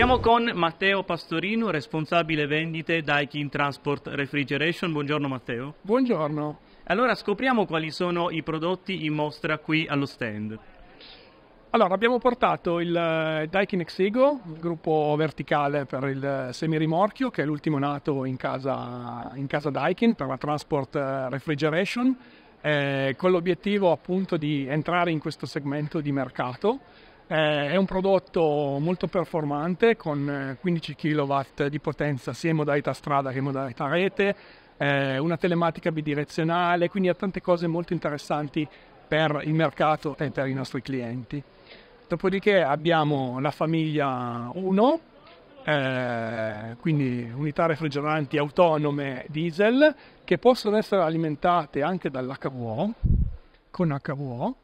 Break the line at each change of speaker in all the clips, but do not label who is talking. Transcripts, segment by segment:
Siamo con Matteo Pastorino, responsabile vendite Daikin Transport Refrigeration. Buongiorno Matteo.
Buongiorno.
Allora scopriamo quali sono i prodotti in mostra qui allo stand.
Allora, abbiamo portato il eh, Daikin Exego, gruppo verticale per il eh, semirimorchio, che è l'ultimo nato in casa, in casa Daikin per la Transport eh, Refrigeration, eh, con l'obiettivo appunto di entrare in questo segmento di mercato eh, è un prodotto molto performante con 15 eh, kW di potenza sia in modalità strada che in modalità rete, eh, una telematica bidirezionale, quindi ha tante cose molto interessanti per il mercato e per i nostri clienti. Dopodiché abbiamo la famiglia 1, eh, quindi unità refrigeranti autonome diesel che possono essere alimentate anche dall'HVO con HVO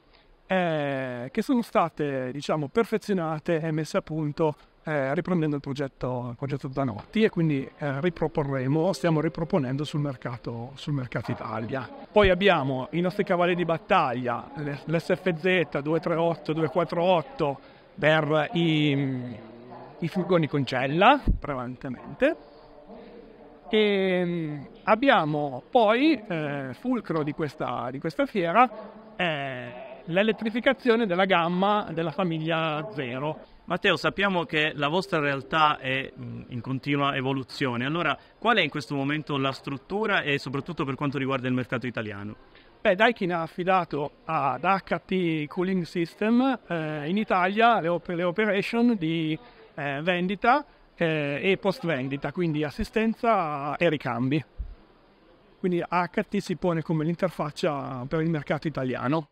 eh, che sono state diciamo, perfezionate e messe a punto eh, riprendendo il progetto, il progetto Zanotti e quindi eh, riproporremo, stiamo riproponendo sul mercato, sul mercato, Italia. Poi abbiamo i nostri cavalli di battaglia, l'SFZ 238, 248 per i, i furgoni con cella prevalentemente. E ehm, abbiamo poi, eh, fulcro di questa, di questa fiera, eh, l'elettrificazione della gamma della famiglia zero.
Matteo, sappiamo che la vostra realtà è in continua evoluzione, allora qual è in questo momento la struttura e soprattutto per quanto riguarda il mercato italiano?
Beh, Daikin ha affidato ad HT Cooling System eh, in Italia le, op- le operation di eh, vendita eh, e post vendita, quindi assistenza e ricambi. Quindi HT si pone come l'interfaccia per il mercato italiano.